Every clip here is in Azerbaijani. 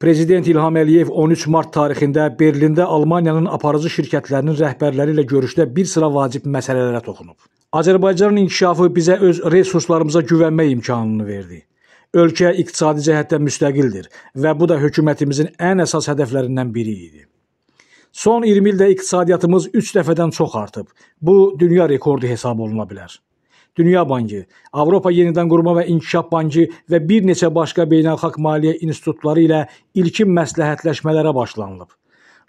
Prezident İlham Əliyev 13 mart tarixində Berlində Almaniyanın aparıcı şirkətlərinin rəhbərləri ilə görüşdə bir sıra vacib məsələlərə toxunub. Azərbaycanın inkişafı bizə öz resurslarımıza güvənmək imkanını verdi. Ölkə iqtisadi cəhətdən müstəqildir və bu da hökumətimizin ən əsas hədəflərindən biri idi. Son 20 ildə iqtisadiyyatımız 3 dəfədən çox artıb. Bu dünya rekordu hesab oluna bilər. Dünya Bankı, Avropa Yenidən Qurma və İnkişaf Bankı və bir neçə başqa beynəlxalq maliyyə institutları ilə ilkin məsləhətləşmələrə başlanılıb.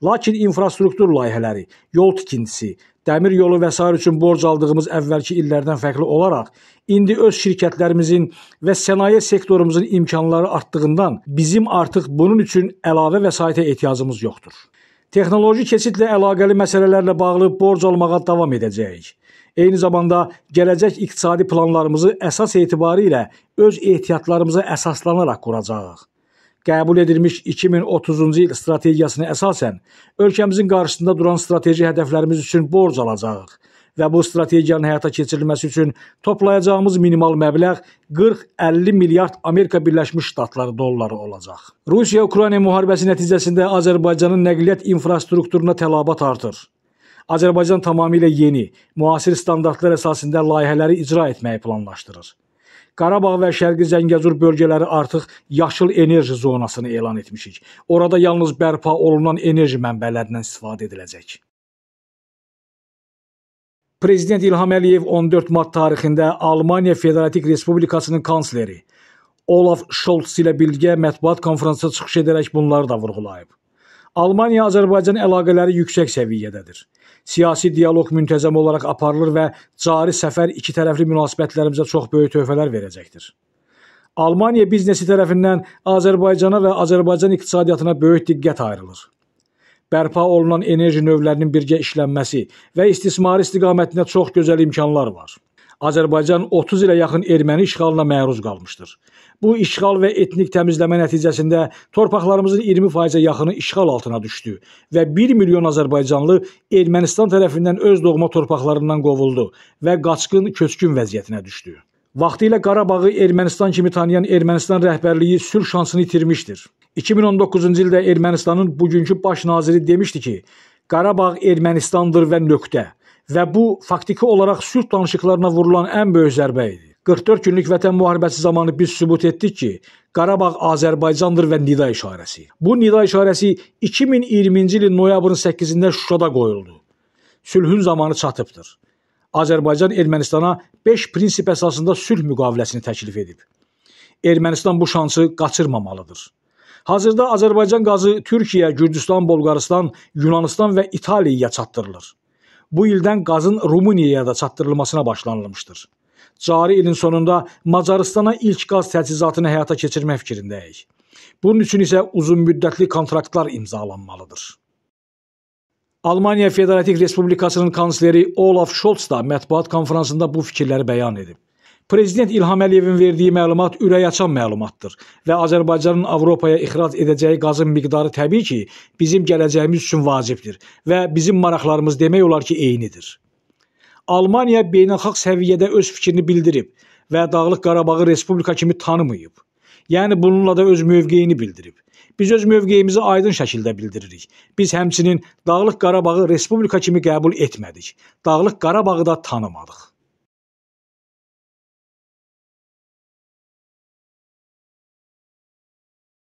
Lakin infrastruktur layihələri, yol tikintisi, dəmir yolu və s. üçün borc aldığımız əvvəlki illərdən fərqli olaraq indi öz şirkətlərimizin və sənaye sektorumuzun imkanları artdığından bizim artıq bunun üçün əlavə vəsaitə ehtiyacımız yoxdur. Texnoloji keçidlə əlaqəli məsələlərlə bağlı borc almağa davam edəcəyik. Eyni zamanda gələcək iqtisadi planlarımızı əsas etibarı ilə öz ehtiyatlarımıza əsaslanaraq quracağıq. Qəbul edilmiş 2030-cu il strategiyasına əsasən ölkəmizin qarşısında duran strateji hədəflərimiz üçün borc alacağıq və bu strategiyanın həyata keçirilməsi üçün toplayacağımız minimal məbləğ 40-50 milyard Amerika Birləşmiş Ştatları dolları olacaq. Rusiya-Ukrayna müharibəsi nəticəsində Azərbaycanın nəqliyyat infrastrukturuna tələbat artır. Azərbaycan tamamilə yeni, müasir standartlar əsasında layihələri icra etməyi planlaşdırır. Qarabağ və Şərqi Zəngəzur bölgələri artıq yaşıl enerji zonasını elan etmişik. Orada yalnız bərpa olunan enerji mənbələrindən istifadə ediləcək. Prezident İlham Əliyev 14 mart tarixində Almaniya Federativ Respublikasının kansleri Olaf Scholz ilə birgə mətbuat konfransına çıxış edərək bunları da vurğulayıb. Almaniya-Azərbaycan əlaqələri yüksək səviyyədədir. Siyasi dialoq müntəzəm olaraq aparılır və cari səfər iki tərəfli münasibətlərimizə çox böyük töhfələr verəcəkdir. Almaniya biznesi tərəfindən Azərbaycana və Azərbaycan iqtisadiyyatına böyük diqqət ayrılır. Bərpa olunan enerji növlərinin birgə işlənməsi və istismar istiqamətində çox gözəl imkanlar var. Azərbaycan 30 ilə yaxın erməni işğalına məruz qalmışdır. Bu işğal və etnik təmizləmə nəticəsində torpaqlarımızın 20%-ə yaxını işğal altına düşdü və 1 milyon azərbaycanlı Ermənistan tərəfindən öz doğma torpaqlarından qovuldu və qaçqın köçkün vəziyyətinə düşdü. Vaxtilə Qarabağı Ermənistan kimi tanıyan Ermənistan rəhbərliyi sülh şansını itirmişdir. 2019-cu ildə Ermənistanın bugünkü baş naziri demişdi ki, Qarabağ Ermənistandır və nöqtə və bu faktiki olaraq sülh danışıqlarına vurulan ən böyük zərbə idi. 44 günlük vətən müharibəsi zamanı biz sübut etdik ki, Qarabağ Azərbaycandır və nida işarəsi. Bu nida işarəsi 2020-ci ilin noyabrın 8-də Şuşada qoyuldu. Sülhün zamanı çatıbdır. Azərbaycan Ermənistana 5 prinsip əsasında sülh müqaviləsini təklif edib. Ermənistan bu şansı qaçırmamalıdır. Hazırda Azərbaycan qazı Türkiyə, Gürcüstan, Bolqarıstan, Yunanıstan və İtaliyaya çatdırılır bu ildən qazın Rumıniyaya da çatdırılmasına başlanılmışdır. Cari ilin sonunda Macaristana ilk qaz təchizatını həyata keçirmək fikrindəyik. Bunun üçün isə uzunmüddətli kontraktlar imzalanmalıdır. Almaniya Federativ Respublikasının kansleri Olaf Scholz da mətbuat konfransında bu fikirləri bəyan edib. Prezident İlham Əliyevin verdiyi məlumat ürəkaçan məlumatdır və Azərbaycanın Avropaya ixrac edəcəyi qazın miqdarı təbii ki, bizim gələcəyimiz üçün vacibdir və bizim maraqlarımız demək olar ki, eynidir. Almaniya beynəlxalq səviyyədə öz fikrini bildirib və Dağlıq Qarabağı respublika kimi tanımayıb. Yəni bununla da öz mövqeyini bildirib. Biz öz mövqeyimizi aydın şəkildə bildiririk. Biz həmçinin Dağlıq Qarabağı respublika kimi qəbul etmədik. Dağlıq Qarabağı da tanımadıq.